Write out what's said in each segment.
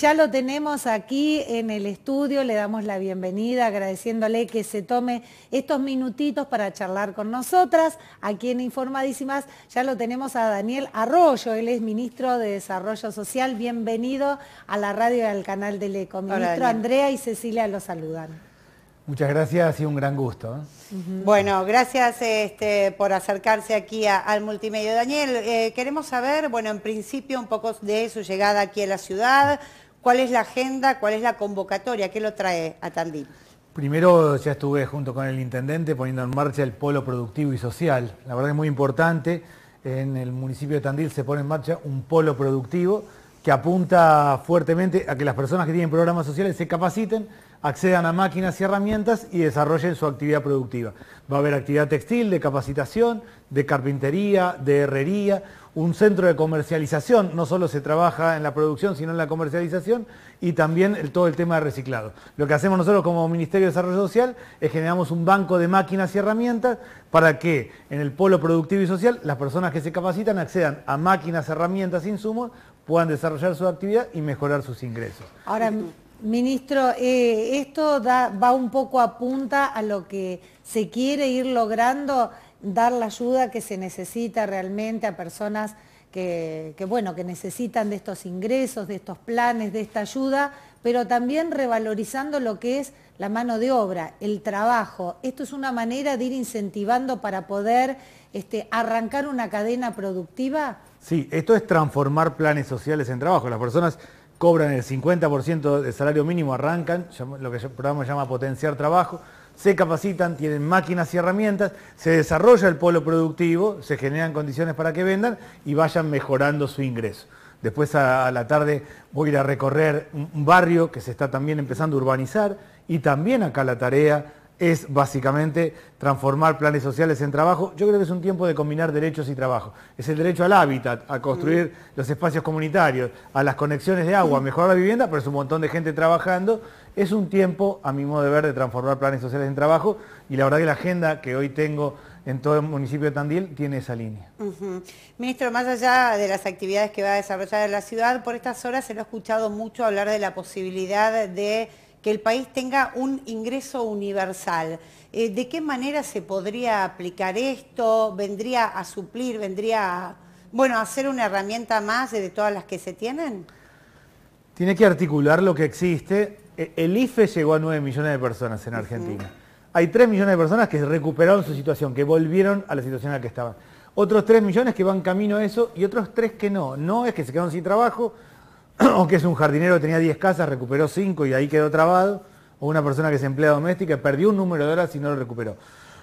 Ya lo tenemos aquí en el estudio, le damos la bienvenida agradeciéndole que se tome estos minutitos para charlar con nosotras. Aquí en Informadísimas ya lo tenemos a Daniel Arroyo, él es ministro de Desarrollo Social. Bienvenido a la radio y al canal del ECO. Ministro Andrea y Cecilia lo saludan. Muchas gracias y un gran gusto. ¿eh? Bueno, gracias este, por acercarse aquí al multimedio. Daniel, eh, queremos saber, bueno, en principio un poco de su llegada aquí a la ciudad, ¿Cuál es la agenda, cuál es la convocatoria? ¿Qué lo trae a Tandil? Primero ya estuve junto con el intendente poniendo en marcha el polo productivo y social. La verdad es muy importante, en el municipio de Tandil se pone en marcha un polo productivo que apunta fuertemente a que las personas que tienen programas sociales se capaciten accedan a máquinas y herramientas y desarrollen su actividad productiva. Va a haber actividad textil, de capacitación, de carpintería, de herrería, un centro de comercialización, no solo se trabaja en la producción, sino en la comercialización y también todo el tema de reciclado. Lo que hacemos nosotros como Ministerio de Desarrollo Social es generamos un banco de máquinas y herramientas para que en el polo productivo y social las personas que se capacitan accedan a máquinas, herramientas, insumos, puedan desarrollar su actividad y mejorar sus ingresos. Ahora, Ministro, eh, esto va un poco a punta a lo que se quiere ir logrando, dar la ayuda que se necesita realmente a personas que, bueno, que necesitan de estos ingresos, de estos planes, de esta ayuda, pero también revalorizando lo que es la mano de obra, el trabajo. Esto es una manera de ir incentivando para poder este, arrancar una cadena productiva. Sí, esto es transformar planes sociales en trabajo. Las personas cobran el 50% del salario mínimo, arrancan, lo que el programa llama potenciar trabajo, se capacitan, tienen máquinas y herramientas, se desarrolla el polo productivo, se generan condiciones para que vendan y vayan mejorando su ingreso. Después a, la tarde voy a ir a recorrer un barrio que se está también empezando a urbanizar y también acá la tarea es básicamente transformar planes sociales en trabajo. Yo creo que es un tiempo de combinar derechos y trabajo. Es el derecho al hábitat, a construir mm. los espacios comunitarios, a las conexiones de agua, a mm. mejorar la vivienda, pero es un montón de gente trabajando. Es un tiempo, a mi modo de ver, de transformar planes sociales en trabajo y la verdad que la agenda que hoy tengo en todo el municipio de Tandil tiene esa línea. Ministro, más allá de las actividades que va a desarrollar la ciudad, por estas horas se lo ha escuchado mucho hablar de la posibilidad de que el país tenga un ingreso universal. Eh, ¿De qué manera se podría aplicar esto? ¿Vendría a suplir, vendría a, bueno, a ser una herramienta más de todas las que se tienen? Tiene que articular lo que existe. E, el IFE llegó a 9 millones de personas en Argentina. Hay 3 millones de personas que recuperaron su situación, que volvieron a la situación en la que estaban. Otros 3 millones que van camino a eso y otros 3 que no. No es que se quedaron sin trabajo, o que es un jardinero que tenía 10 casas, recuperó 5 y ahí quedó trabado, o una persona que es empleada doméstica, perdió un número de horas y no lo recuperó.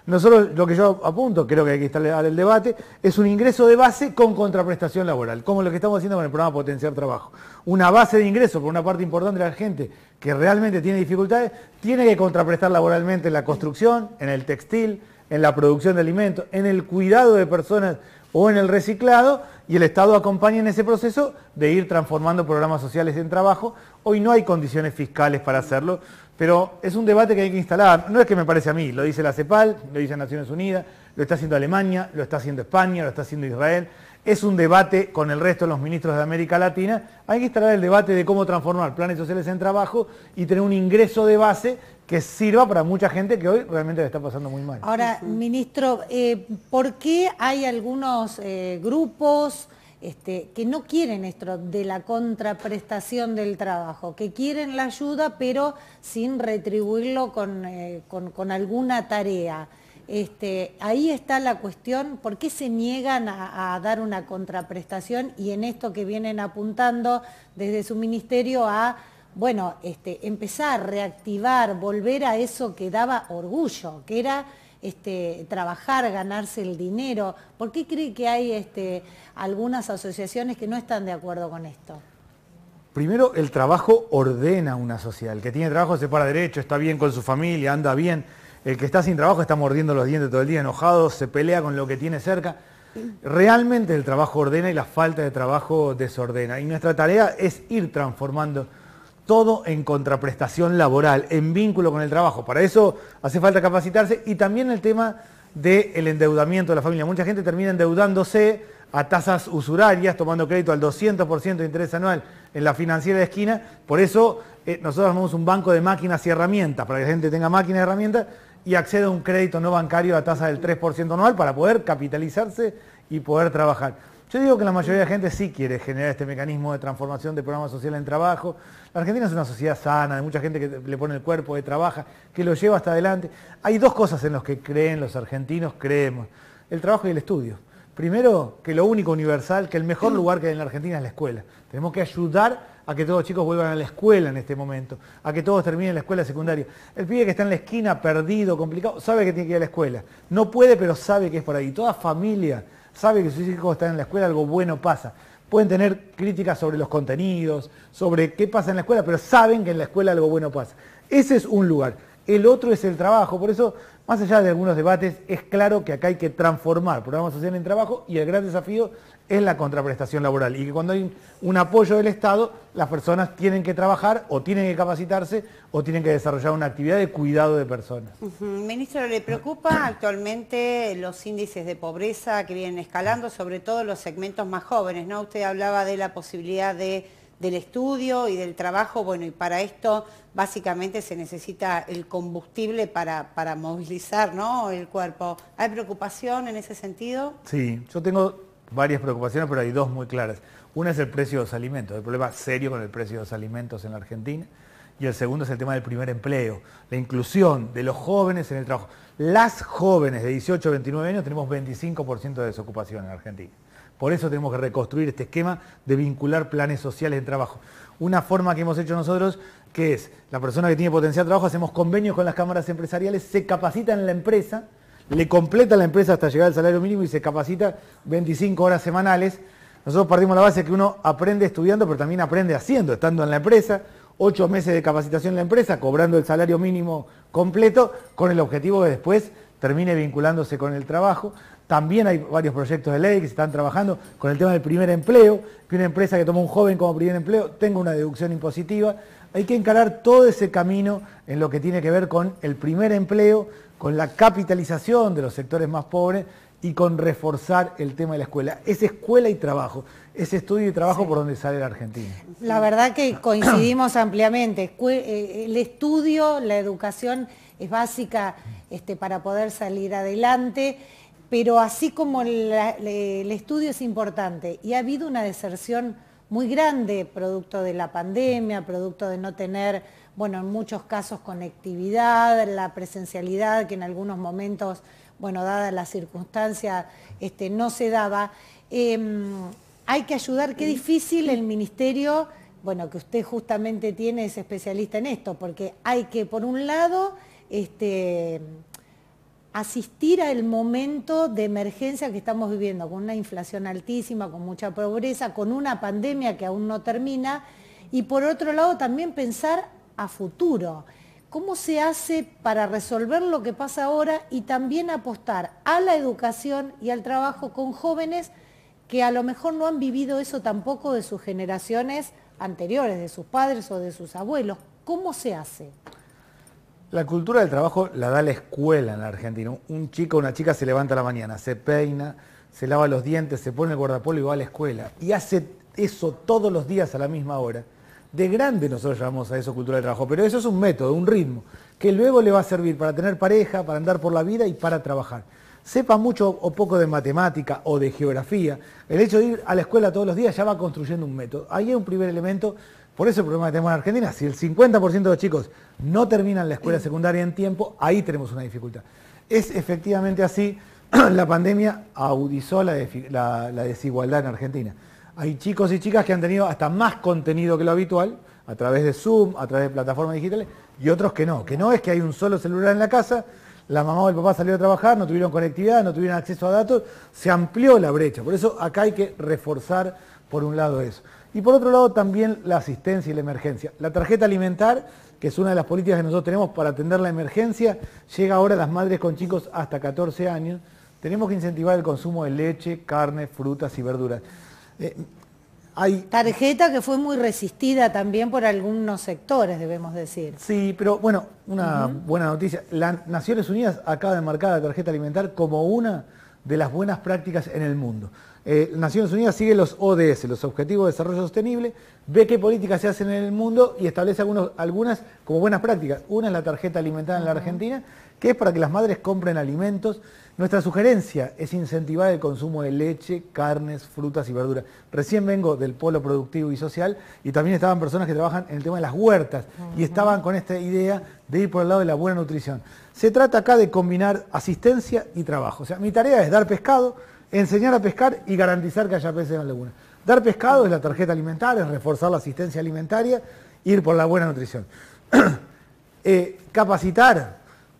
Nosotros, lo que yo apunto, creo que hay que instalar el debate, es un ingreso de base con contraprestación laboral, como lo que estamos haciendo con el programa Potenciar Trabajo. Una base de ingreso por una parte importante de la gente que realmente tiene dificultades, tiene que contraprestar laboralmente en la construcción, en el textil, en la producción de alimentos, en el cuidado de personas o en el reciclado, y el Estado acompaña en ese proceso de ir transformando programas sociales en trabajo. Hoy no hay condiciones fiscales para hacerlo, pero es un debate que hay que instalar. No es que me parece a mí, lo dice la CEPAL, lo dice Naciones Unidas, lo está haciendo Alemania, lo está haciendo España, lo está haciendo Israel. Es un debate con el resto de los ministros de América Latina. Hay que instalar el debate de cómo transformar planes sociales en trabajo y tener un ingreso de base que sirva para mucha gente que hoy realmente le está pasando muy mal. Ahora, ministro, eh, ¿por qué hay algunos eh, grupos este, que no quieren esto de la contraprestación del trabajo, que quieren la ayuda pero sin retribuirlo con, eh, con, alguna tarea? Este, ahí está la cuestión, ¿por qué se niegan a, dar una contraprestación y en esto que vienen apuntando desde su ministerio a bueno, este, empezar, reactivar, volver a eso que daba orgullo, que era este, trabajar, ganarse el dinero. ¿Por qué cree que hay este, algunas asociaciones que no están de acuerdo con esto? Primero, el trabajo ordena una sociedad. El que tiene trabajo se para derecho, está bien con su familia, anda bien. El que está sin trabajo está mordiendo los dientes todo el día, enojado, se pelea con lo que tiene cerca. Realmente el trabajo ordena y la falta de trabajo desordena. Y nuestra tarea es ir transformando todo en contraprestación laboral, en vínculo con el trabajo. Para eso hace falta capacitarse y también el tema del endeudamiento de la familia. Mucha gente termina endeudándose a tasas usurarias, tomando crédito al 200% de interés anual en la financiera de esquina. Por eso eh, nosotros armamos un banco de máquinas y herramientas, para que la gente tenga máquinas y herramientas y acceda a un crédito no bancario a tasa del 3% anual para poder capitalizarse y poder trabajar. Yo digo que la mayoría de la gente sí quiere generar este mecanismo de transformación de programa social en trabajo. La Argentina es una sociedad sana, hay mucha gente que le pone el cuerpo, que trabaja, que lo lleva hasta adelante. Hay dos cosas en las que creen los argentinos, creemos, el trabajo y el estudio. Primero, que lo único universal, que el mejor lugar que hay en la Argentina es la escuela. Tenemos que ayudar a que todos los chicos vuelvan a la escuela en este momento, a que todos terminen la escuela secundaria. El pibe que está en la esquina, perdido, complicado, sabe que tiene que ir a la escuela. No puede, pero sabe que es por ahí. Toda familia sabe que sus hijos están en la escuela, algo bueno pasa. Pueden tener críticas sobre los contenidos, sobre qué pasa en la escuela, pero saben que en la escuela algo bueno pasa. Ese es un lugar. El otro es el trabajo. Por eso, más allá de algunos debates, es claro que acá hay que transformar programas sociales en trabajo y el gran desafío es la contraprestación laboral y que cuando hay un apoyo del Estado, las personas tienen que trabajar o tienen que capacitarse o tienen que desarrollar una actividad de cuidado de personas. Ministro, ¿le preocupa actualmente los índices de pobreza que vienen escalando, sobre todo los segmentos más jóvenes? ¿no? Usted hablaba de la posibilidad de, del estudio y del trabajo, bueno, y para esto básicamente se necesita el combustible para, para movilizar ¿no? el cuerpo. ¿Hay preocupación en ese sentido? Sí, yo tengo varias preocupaciones, pero hay dos muy claras. Una es el precio de los alimentos, el problema serio con el precio de los alimentos en la Argentina. Y el segundo es el tema del primer empleo, la inclusión de los jóvenes en el trabajo. Las jóvenes de 18 a 29 años tenemos 25% de desocupación en Argentina. Por eso tenemos que reconstruir este esquema de vincular planes sociales de trabajo. Una forma que hemos hecho nosotros, que es la persona que tiene potencial de trabajo, hacemos convenios con las cámaras empresariales, se capacita en la empresa, le completa la empresa hasta llegar al salario mínimo y se capacita 25 horas semanales. Nosotros partimos la base que uno aprende estudiando, pero también aprende haciendo, estando en la empresa, ocho meses de capacitación en la empresa, cobrando el salario mínimo completo, con el objetivo de después termine vinculándose con el trabajo. También hay varios proyectos de ley que se están trabajando con el tema del primer empleo, que una empresa que toma un joven como primer empleo tenga una deducción impositiva. Hay que encarar todo ese camino en lo que tiene que ver con el primer empleo, con la capitalización de los sectores más pobres y con reforzar el tema de la escuela. Es escuela y trabajo, es estudio y trabajo por donde sale la Argentina. La verdad que coincidimos ampliamente. Eh, el estudio, la educación es básica este, para poder salir adelante, pero así como el estudio es importante y ha habido una deserción muy grande producto de la pandemia, producto de no tener bueno, en muchos casos conectividad, la presencialidad que en algunos momentos, bueno, dada la circunstancia, este, no se daba. Em, hay que ayudar, qué difícil el ministerio, bueno, que usted justamente tiene, es especialista en esto, porque hay que, por un lado, este, asistir al momento de emergencia que estamos viviendo, con una inflación altísima, con mucha pobreza, con una pandemia que aún no termina, y por otro lado también pensar a futuro. ¿Cómo se hace para resolver lo que pasa ahora y también apostar a la educación y al trabajo con jóvenes que a lo mejor no han vivido eso tampoco de sus generaciones anteriores, de sus padres o de sus abuelos? ¿Cómo se hace? La cultura del trabajo la da la escuela en la Argentina. Un chico o una chica se levanta a la mañana, se peina, se lava los dientes, se pone el guardapolvo y va a la escuela. Y hace eso todos los días a la misma hora. De grande nosotros llamamos a eso cultura de trabajo, pero eso es un método, un ritmo, que luego le va a servir para tener pareja, para andar por la vida y para trabajar. Sepa mucho o poco de matemática o de geografía, el hecho de ir a la escuela todos los días ya va construyendo un método. Ahí hay un primer elemento, por eso el problema que tenemos en Argentina, si el 50% de los chicos no terminan la escuela secundaria en tiempo, ahí tenemos una dificultad. Es efectivamente así, la pandemia audizó la desigualdad en Argentina. Hay chicos y chicas que han tenido hasta más contenido que lo habitual, a través de Zoom, a través de plataformas digitales, y otros que no. Que no es que hay un solo celular en la casa, la mamá o el papá salió a trabajar, no tuvieron conectividad, no tuvieron acceso a datos, se amplió la brecha. Por eso acá hay que reforzar, por un lado, eso. Y por otro lado, también la asistencia y la emergencia. La tarjeta alimentar, que es una de las políticas que nosotros tenemos para atender la emergencia, llega ahora a las madres con chicos hasta 14 años. Tenemos que incentivar el consumo de leche, carne, frutas y verduras. Eh, hay... Tarjeta que fue muy resistida también por algunos sectores, debemos decir. Sí, pero bueno, una buena noticia. Las Naciones Unidas acaba de marcar la tarjeta alimentar como una de las buenas prácticas en el mundo. Eh, Naciones Unidas sigue los ODS, los Objetivos de Desarrollo Sostenible, ve qué políticas se hacen en el mundo y establece algunas como buenas prácticas. Una es la tarjeta alimentar en la Argentina, que es para que las madres compren alimentos nuestra sugerencia es incentivar el consumo de leche, carnes, frutas y verduras. Recién vengo del polo productivo y social y también estaban personas que trabajan en el tema de las huertas y estaban con esta idea de ir por el lado de la buena nutrición. Se trata acá de combinar asistencia y trabajo. O sea, mi tarea es dar pescado, enseñar a pescar y garantizar que haya peces en la laguna. Dar pescado es la tarjeta alimentaria, es reforzar la asistencia alimentaria, ir por la buena nutrición. Eh, capacitar,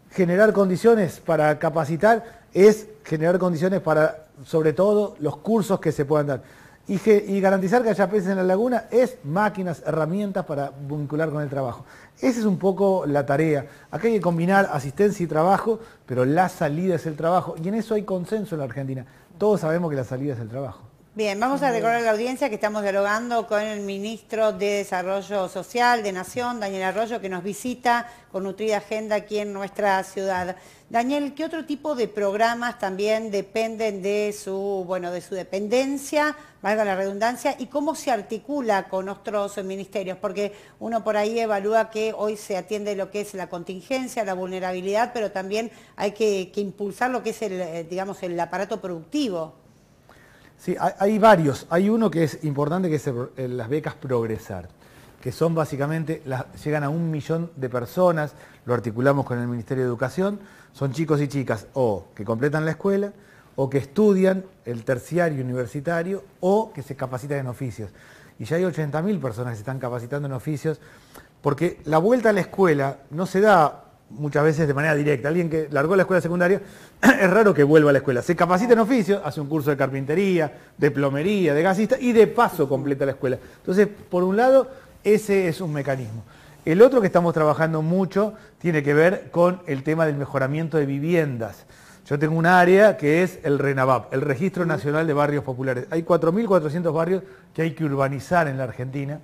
generar condiciones para capacitar es generar condiciones para, sobre todo, los cursos que se puedan dar. Y, garantizar que haya peces en la laguna es máquinas, herramientas para vincular con el trabajo. Esa es un poco la tarea. Acá hay que combinar asistencia y trabajo, pero la salida es el trabajo. Y en eso hay consenso en la Argentina. Todos sabemos que la salida es el trabajo. Bien, vamos a recordar la audiencia que estamos dialogando con el ministro de Desarrollo Social de Nación, Daniel Arroyo, que nos visita con nutrida agenda aquí en nuestra ciudad. Daniel, ¿qué otro tipo de programas también dependen de su, bueno, de su dependencia, valga la redundancia, y cómo se articula con otros ministerios? Porque uno por ahí evalúa que hoy se atiende lo que es la contingencia, la vulnerabilidad, pero también hay que, impulsar lo que es eh, digamos, el aparato productivo. Sí, hay, varios. Hay uno que es importante, que es las becas Progresar, que son básicamente, las, llegan a un millón de personas, lo articulamos con el Ministerio de Educación, son chicos y chicas o que completan la escuela, o que estudian el terciario universitario, o que se capacitan en oficios. Y ya hay 80.000 personas que se están capacitando en oficios, porque la vuelta a la escuela no se da muchas veces de manera directa. Alguien que largó la escuela secundaria, es raro que vuelva a la escuela. Se capacita en oficio, hace un curso de carpintería, de plomería, de gasista y de paso completa la escuela. Entonces, por un lado, ese es un mecanismo. El otro que estamos trabajando mucho tiene que ver con el tema del mejoramiento de viviendas. Yo tengo un área que es el RENAVAP, el Registro Nacional de Barrios Populares. Hay 4.400 barrios que hay que urbanizar en la Argentina.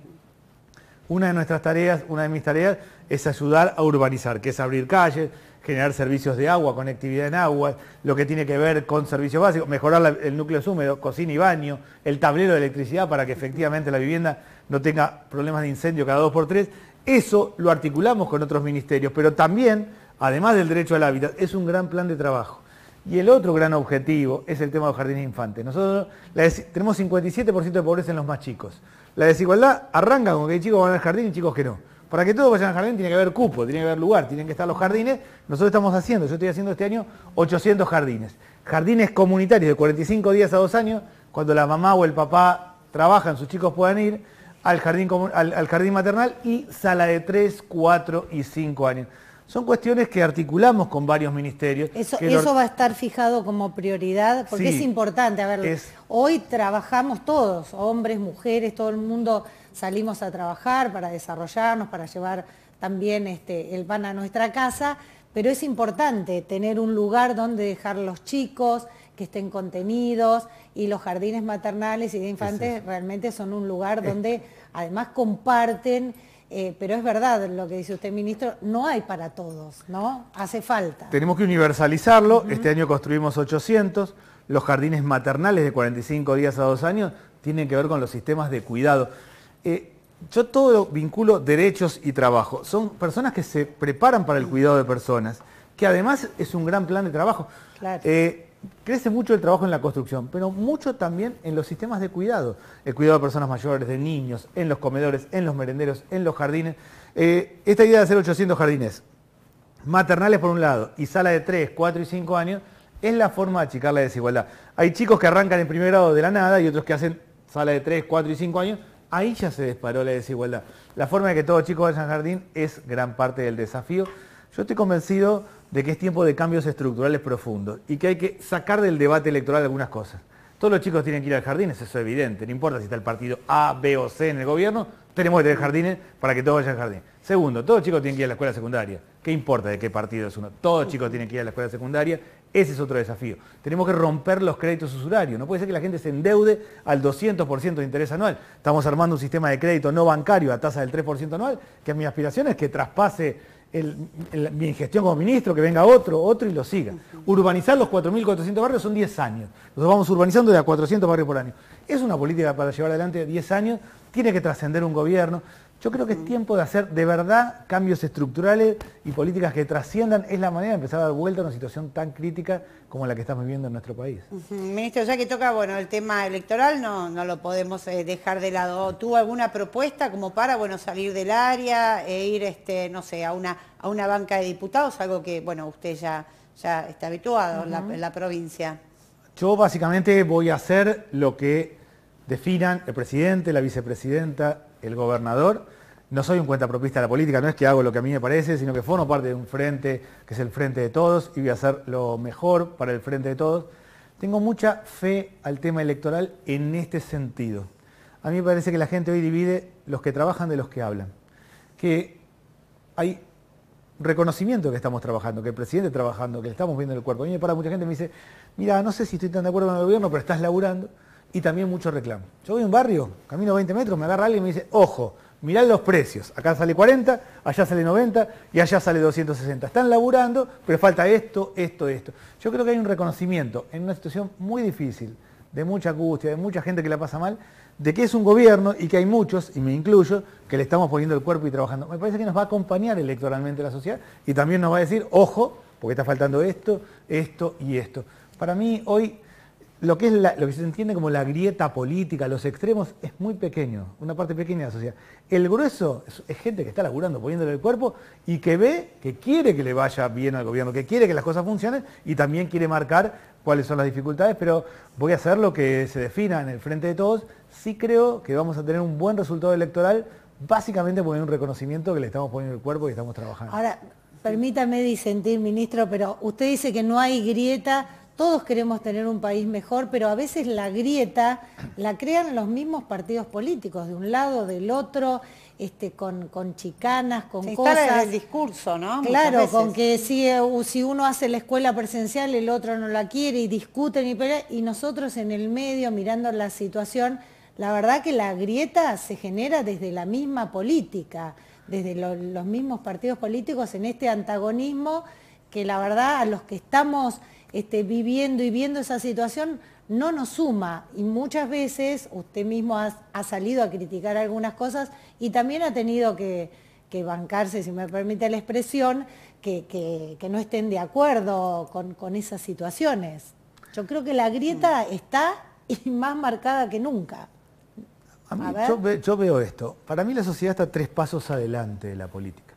Una de nuestras tareas, una de mis tareas, es ayudar a urbanizar, que es abrir calles, generar servicios de agua, conectividad en agua, lo que tiene que ver con servicios básicos, mejorar el núcleo húmedo, cocina y baño, el tablero de electricidad para que efectivamente la vivienda no tenga problemas de incendio cada dos por tres. Eso lo articulamos con otros ministerios, pero también, además del derecho al hábitat, es un gran plan de trabajo. Y el otro gran objetivo es el tema de los jardines infantes. Nosotros tenemos 57% de pobreza en los más chicos. La desigualdad arranca con que hay chicos que van al jardín y chicos que no. Para que todo vaya al jardín tiene que haber cupo, tiene que haber lugar, tienen que estar los jardines. Nosotros estamos haciendo, yo estoy haciendo este año 800 jardines. Jardines comunitarios de 45 días a 2 años, cuando la mamá o el papá trabajan, sus chicos puedan ir al jardín, jardín maternal y sala de 3, 4 y 5 años. Son cuestiones que articulamos con varios ministerios. Eso, eso va a estar fijado como prioridad, porque es importante. A hoy trabajamos todos, hombres, mujeres, todo el mundo salimos a trabajar para desarrollarnos, para llevar también este, el pan a nuestra casa, pero es importante tener un lugar donde dejar los chicos, que estén contenidos y los jardines maternales y de infantes realmente son un lugar eh. donde además comparten, eh, pero es verdad lo que dice usted, ministro, no hay para todos, ¿no? Hace falta. Tenemos que universalizarlo, este año construimos 800, los jardines maternales de 45 días a 2 años tienen que ver con los sistemas de cuidado. Eh, yo todo vinculo derechos y trabajo. Son personas que se preparan para el cuidado de personas, que además es un gran plan de trabajo. Eh, crece mucho el trabajo en la construcción, pero mucho también en los sistemas de cuidado. El cuidado de personas mayores, de niños, en los comedores, en los merenderos, en los jardines. Eh, esta idea de hacer 800 jardines, maternales por un lado y sala de 3, 4 y 5 años, es la forma de achicar la desigualdad. Hay chicos que arrancan en primer grado de la nada y otros que hacen sala de 3, 4 y 5 años ahí ya se disparó la desigualdad. La forma de que todos chicos vayan al jardín es gran parte del desafío. Yo estoy convencido de que es tiempo de cambios estructurales profundos y que hay que sacar del debate electoral algunas cosas. Todos los chicos tienen que ir al jardín, es evidente, no importa si está el partido A, B o C en el gobierno, tenemos que tener jardines para que todos vayan al jardín. Segundo, todos los chicos tienen que ir a la escuela secundaria. ¿Qué importa de qué partido es uno? Todos los chicos tienen que ir a la escuela secundaria ese es otro desafío. Tenemos que romper los créditos usurarios. No puede ser que la gente se endeude al 200% de interés anual. Estamos armando un sistema de crédito no bancario a tasa del 3% anual, que mi aspiración es que traspase mi gestión como ministro, que venga otro, otro y lo siga. Urbanizar los 4.400 barrios son 10 años. Nosotros vamos urbanizando de a 400 barrios por año. Es una política para llevar adelante 10 años, tiene que trascender un gobierno. Yo creo que es mm. tiempo de hacer de verdad cambios estructurales y políticas que trasciendan. Es la manera de empezar a dar vuelta a una situación tan crítica como la que estamos viviendo en nuestro país. Ministro, ya que toca bueno, el tema electoral, no, lo podemos eh, dejar de lado. ¿Tuvo alguna propuesta como para bueno, salir del área e ir este, no sé, a, una, a una banca de diputados? Algo que bueno, usted ya, ya está habituado en la provincia. Yo básicamente voy a hacer lo que definan el presidente, la vicepresidenta, el gobernador. No soy un cuentapropista de la política, no es que hago lo que a mí me parece, sino que formo parte de un frente que es el frente de todos y voy a hacer lo mejor para el frente de todos. Tengo mucha fe al tema electoral en este sentido. A mí me parece que la gente hoy divide los que trabajan de los que hablan. Que hay reconocimiento que estamos trabajando, que el presidente trabajando, que le estamos viendo el cuerpo. A mí me para mucha gente y me dice, mira, no sé si estoy tan de acuerdo con el gobierno, pero estás laburando y también mucho reclamo. Yo voy a un barrio, camino 20 metros, me agarra alguien y me dice, ojo, mirad los precios, acá sale 40, allá sale 90 y allá sale 260. Están laburando, pero falta esto, esto, esto. Yo creo que hay un reconocimiento en una situación muy difícil, de mucha angustia, de mucha gente que la pasa mal, de que es un gobierno y que hay muchos, y me incluyo, que le estamos poniendo el cuerpo y trabajando. Me parece que nos va a acompañar electoralmente la sociedad y también nos va a decir, ojo, porque está faltando esto, esto y esto. Para mí hoy lo que, es lo que se entiende como la grieta política, los extremos, es muy pequeño, una parte pequeña de la sociedad. El grueso es, gente que está laburando, poniéndole el cuerpo y que ve, que quiere que le vaya bien al gobierno, que quiere que las cosas funcionen y también quiere marcar cuáles son las dificultades, pero voy a hacer lo que se defina en el frente de todos. Sí creo que vamos a tener un buen resultado electoral, básicamente por un reconocimiento que le estamos poniendo el cuerpo y estamos trabajando. Ahora, permítame disentir, ministro, pero usted dice que no hay grieta todos queremos tener un país mejor, pero a veces la grieta la crean los mismos partidos políticos, de un lado, del otro, este, con, chicanas, con Se cosas. el discurso, ¿no? claro, con que si, uno hace la escuela presencial, el otro no la quiere y discuten y nosotros en el medio mirando la situación, la verdad que la grieta se genera desde la misma política, desde los mismos partidos políticos en este antagonismo que la verdad a los que estamos este, viviendo y viendo esa situación no nos suma y muchas veces usted mismo ha, salido a criticar algunas cosas y también ha tenido que, bancarse, si me permite la expresión, que, no estén de acuerdo con, esas situaciones. Yo creo que la grieta mm. está más marcada que nunca. yo veo esto. Para mí la sociedad está tres pasos adelante de la política.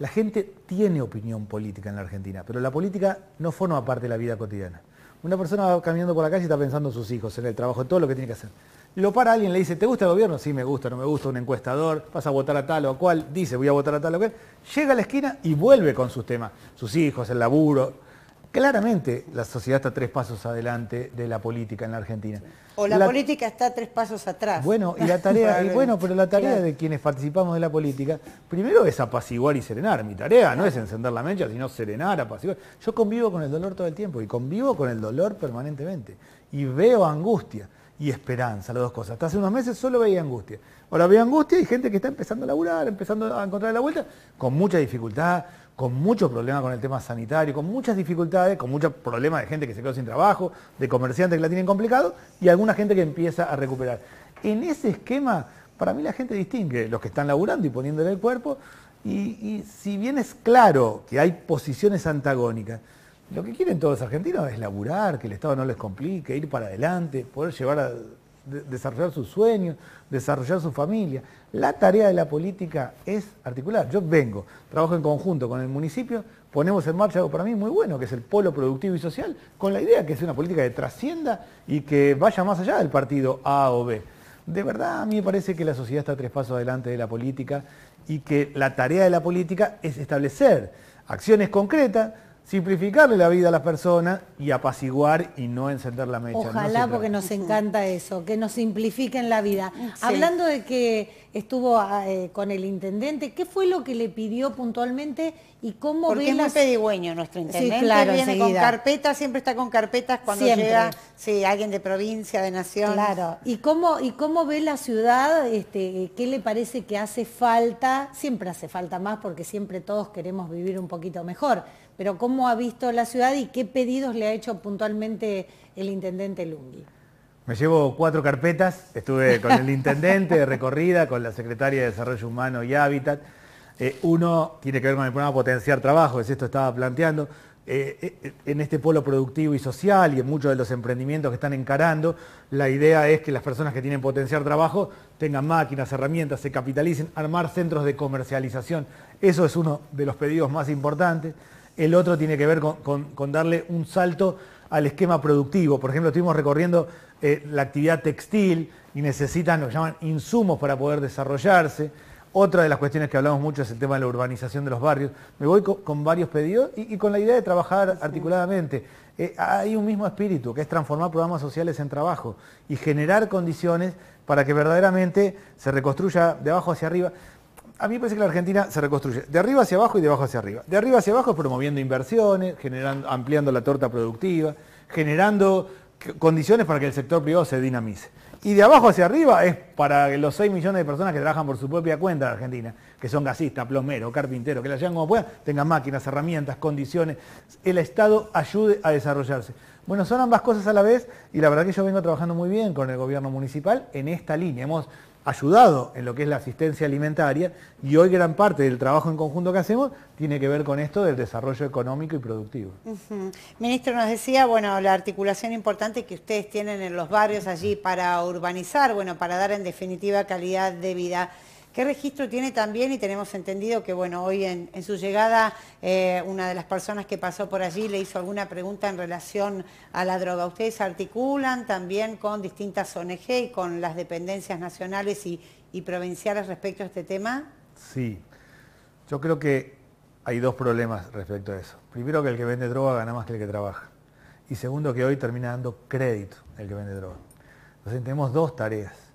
La gente tiene opinión política en la Argentina, pero la política no forma parte de la vida cotidiana. Una persona va caminando por la calle y está pensando en sus hijos, en el trabajo, en todo lo que tiene que hacer. Lo para alguien, le dice, ¿te gusta el gobierno? Sí, me gusta, no me gusta, un encuestador, vas a votar a tal o a cual, dice, voy a votar a tal o cual. Llega a la esquina y vuelve con sus temas, sus hijos, el laburo, Claramente la sociedad está tres pasos adelante de la política en la Argentina. O la, política está tres pasos atrás. Bueno, y la tarea, bueno, pero la tarea de quienes participamos de la política, primero es apaciguar y serenar. Mi tarea no es encender la mecha, sino serenar, apaciguar. Yo convivo con el dolor todo el tiempo y convivo con el dolor permanentemente. Y veo angustia y esperanza, las dos cosas. Hasta hace unos meses solo veía angustia. Ahora veo angustia y gente que está empezando a laburar, empezando a encontrar la vuelta, con mucha dificultad, con muchos problemas con el tema sanitario, con muchas dificultades, con muchos problemas de gente que se quedó sin trabajo, de comerciantes que la tienen complicado y alguna gente que empieza a recuperar. En ese esquema, para mí la gente distingue los que están laburando y poniéndole el cuerpo y, si bien es claro que hay posiciones antagónicas, lo que quieren todos los argentinos es laburar, que el Estado no les complique, ir para adelante, poder llevar a, desarrollar sus sueños, desarrollar su familia. La tarea de la política es articular. Yo vengo, trabajo en conjunto con el municipio, ponemos en marcha algo para mí muy bueno, que es el polo productivo y social, con la idea que es una política de trascienda y que vaya más allá del partido A o B. De verdad, a mí me parece que la sociedad está tres pasos adelante de la política y que la tarea de la política es establecer acciones concretas simplificarle la vida a las personas y apaciguar y no encender la mecha. Ojalá, porque nos encanta eso, que nos simplifiquen la vida. Hablando de que estuvo ah, eh, con el intendente. ¿Qué fue lo que le pidió puntualmente y cómo Porque ve es las... muy pedigüeño nuestro intendente. viene con carpetas, siempre está con carpetas cuando llega alguien de provincia, de nación. Claro. ¿Y cómo, y cómo ve la ciudad? Este, ¿Qué le parece que hace falta? Siempre hace falta más porque siempre todos queremos vivir un poquito mejor. Pero ¿cómo ha visto la ciudad y qué pedidos le ha hecho puntualmente el intendente Lungui? Me llevo cuatro carpetas, estuve con el intendente de recorrida, con la secretaria de Desarrollo Humano y Hábitat. Eh, uno tiene que ver con el programa Potenciar Trabajo, es esto estaba planteando. Eh, eh, en este polo productivo y social y en muchos de los emprendimientos que están encarando, la idea es que las personas que tienen potenciar trabajo tengan máquinas, herramientas, se capitalicen, armar centros de comercialización. Eso es uno de los pedidos más importantes. El otro tiene que ver con darle un salto al esquema productivo. Por ejemplo, estuvimos recorriendo eh, la actividad textil y necesitan lo que llaman insumos para poder desarrollarse. Otra de las cuestiones que hablamos mucho es el tema de la urbanización de los barrios. Me voy con, varios pedidos y, con la idea de trabajar articuladamente. Eh, hay un mismo espíritu, que es transformar programas sociales en trabajo y generar condiciones para que verdaderamente se reconstruya de abajo hacia arriba. A mí me parece que la Argentina se reconstruye de arriba hacia abajo y de abajo hacia arriba. De arriba hacia abajo es promoviendo inversiones, generando, ampliando la torta productiva, generando condiciones para que el sector privado se dinamice. Y de abajo hacia arriba es para los 6 millones de personas que trabajan por su propia cuenta en Argentina, que son gasistas, plomeros, carpinteros, que la llevan como puedan, tengan máquinas, herramientas, condiciones, el Estado ayude a desarrollarse. Bueno, son ambas cosas a la vez y la verdad que yo vengo trabajando muy bien con el gobierno municipal en esta línea. Hemos ayudado en lo que es la asistencia alimentaria y hoy gran parte del trabajo en conjunto que hacemos tiene que ver con esto del desarrollo económico y productivo. Ministro, nos decía, bueno, la articulación importante que ustedes tienen en los barrios allí para urbanizar, bueno, para dar en definitiva calidad de vida. ¿Qué registro tiene también? Y tenemos entendido que, bueno, hoy en, su llegada eh, una de las personas que pasó por allí le hizo alguna pregunta en relación a la droga. ¿Ustedes articulan también con distintas ONG y con las dependencias nacionales y, y provinciales respecto a este tema? Sí, yo creo que hay dos problemas respecto a eso. Primero, que el que vende droga gana más que el que trabaja. Y segundo, que hoy termina dando crédito el que vende droga. Entonces tenemos dos tareas.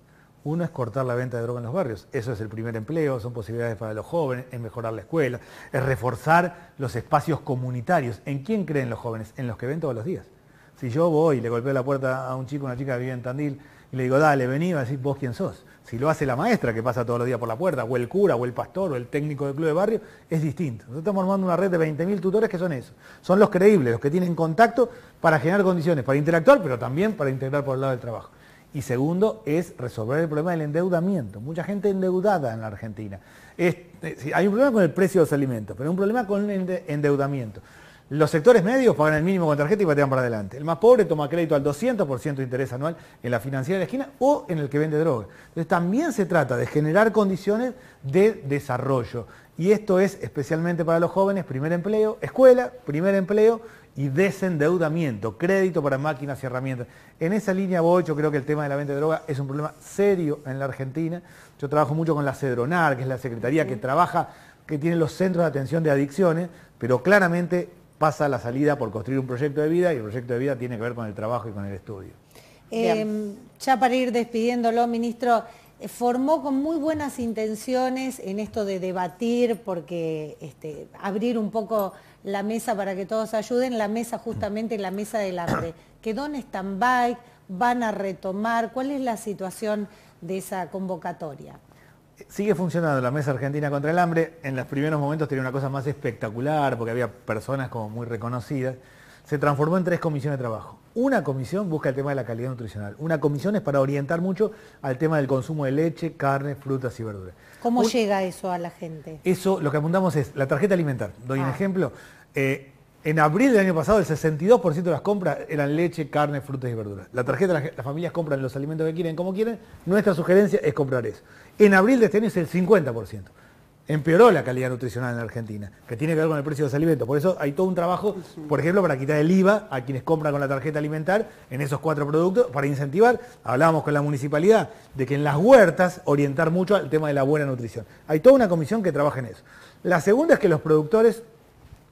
Uno es cortar la venta de droga en los barrios. Eso es el primer empleo, son posibilidades para los jóvenes, es mejorar la escuela, es reforzar los espacios comunitarios. ¿En quién creen los jóvenes? En los que ven todos los días. Si yo voy y le golpeo la puerta a un chico, una chica que vive en Tandil, y le digo, dale, vení, va a decir, vos quién sos. Si lo hace la maestra que pasa todos los días por la puerta, o el cura, o el pastor, o el técnico del club de barrio, es distinto. Nosotros estamos armando una red de 20.000 tutores que son eso. Son los creíbles, los que tienen contacto para generar condiciones, para interactuar, pero también para integrar por el lado del trabajo. Y segundo es resolver el problema del endeudamiento. Mucha gente endeudada en la Argentina. Eh, hay un problema con el precio de los alimentos, pero hay un problema con el endeudamiento. Los sectores medios pagan el mínimo con tarjeta y patean para adelante. El más pobre toma crédito al 200% de interés anual en la financiera de la esquina o en el que vende droga. Entonces también se trata de generar condiciones de desarrollo. Y esto es especialmente para los jóvenes, primer empleo, escuela, primer empleo y desendeudamiento, crédito para máquinas y herramientas. En esa línea voy, yo creo que el tema de la venta de droga es un problema serio en la Argentina. Yo trabajo mucho con la Cedronar, que es la secretaría que trabaja, que tiene los centros de atención de adicciones, pero claramente pasa la salida por construir un proyecto de vida y el proyecto de vida tiene que ver con el trabajo y con el estudio. Em, ya para ir despidiéndolo, ministro, eh, formó con muy buenas intenciones en esto de debatir, porque este, abrir un poco la mesa para que todos ayuden, la mesa justamente, la mesa del hambre. ¿qué en stand-by, van a retomar, ¿cuál es la situación de esa convocatoria? Sigue funcionando la Mesa Argentina contra el Hambre. En los primeros momentos tenía una cosa más espectacular porque había personas como muy reconocidas. Se transformó en tres comisiones de trabajo. Una comisión busca el tema de la calidad nutricional. Una comisión es para orientar mucho al tema del consumo de leche, carne, frutas y verduras. ¿Cómo llega eso a la gente? Eso, lo que apuntamos es la tarjeta alimentar. Doy un ah. ejemplo. Eh, en abril del año pasado, el 62% de las compras eran leche, carne, frutas y verduras. La tarjeta, las, familias compran los alimentos que quieren, como quieren. Nuestra sugerencia es comprar eso. En abril de este año es el 50% empeoró la calidad nutricional en Argentina, que tiene que ver con el precio de los alimentos. Por eso hay todo un trabajo, por ejemplo, para quitar el IVA a quienes compran con la tarjeta alimentar en esos cuatro productos, para incentivar, hablábamos con la municipalidad, de que en las huertas orientar mucho al tema de la buena nutrición. Hay toda una comisión que trabaja en eso. La segunda es que los productores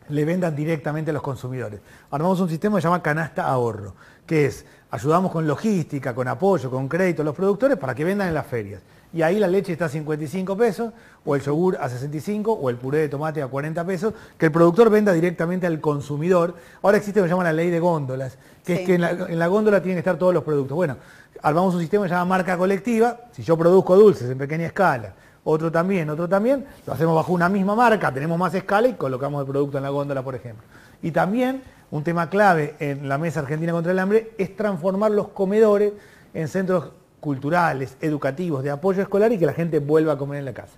le vendan directamente a los consumidores. Armamos un sistema que se llama canasta ahorro, que es ayudamos con logística, con apoyo, con crédito a los productores para que vendan en las ferias y ahí la leche está a 55 pesos, o el yogur a 65, o el puré de tomate a 40 pesos, que el productor venda directamente al consumidor. Ahora existe lo que llama la ley de góndolas, que es que en la, góndola tienen que estar todos los productos. Bueno, armamos un sistema que se llama marca colectiva, si yo produzco dulces en pequeña escala, otro también, otro también, lo hacemos bajo una misma marca, tenemos más escala y colocamos el producto en la góndola, por ejemplo. Y también, un tema clave en la Mesa Argentina contra el Hambre, es transformar los comedores en centros culturales, educativos, de apoyo escolar y que la gente vuelva a comer en la casa.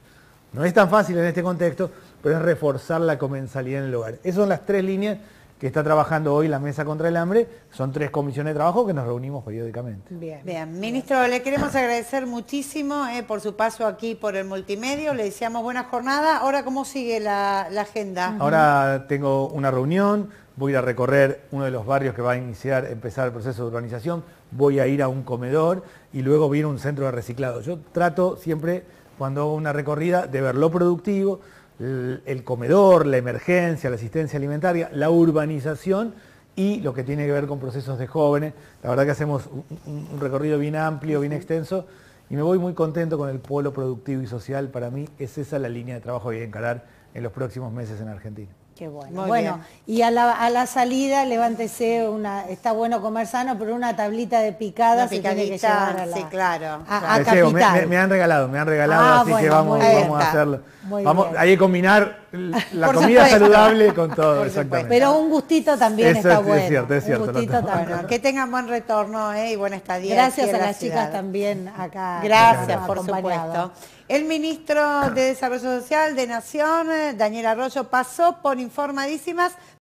No es tan fácil en este contexto, pero es reforzar la comensalidad en el hogar. Esas son las tres líneas que está trabajando hoy la Mesa contra el Hambre. Son tres comisiones de trabajo que nos reunimos periódicamente. Bien, bien. Ministro, le queremos agradecer muchísimo eh, por su paso aquí por el multimedio. Le deseamos buena jornada. Ahora, ¿cómo sigue la, la agenda? Ahora tengo una reunión. Voy a recorrer uno de los barrios que va a iniciar, empezar el proceso de urbanización voy a ir a un comedor y luego viene un centro de reciclado. Yo trato siempre, cuando hago una recorrida, de ver lo productivo, el comedor, la emergencia, la asistencia alimentaria, la urbanización y lo que tiene que ver con procesos de jóvenes. La verdad que hacemos un, un recorrido bien amplio, bien extenso y me voy muy contento con el polo productivo y social. Para mí es esa la línea de trabajo que voy a encarar en los próximos meses en Argentina. Qué bueno. bueno, y a la, salida, levántese una, está bueno comer sano, pero una tablita de picadas se tiene que llevar a la, sí, claro. Eh, me, han regalado, me han regalado, ah, así que vamos, vamos a hacerlo. Muy vamos, combinar la comida saludable con todo, exactamente. Pero un gustito también está bueno. Es cierto, es cierto. Un gustito también. que tengan buen retorno ¿eh? y buena estadía. Gracias a las chicas también acá. Gracias, por supuesto. El ministro de Desarrollo Social de Nación, eh, Daniel Arroyo, pasó por informadísimas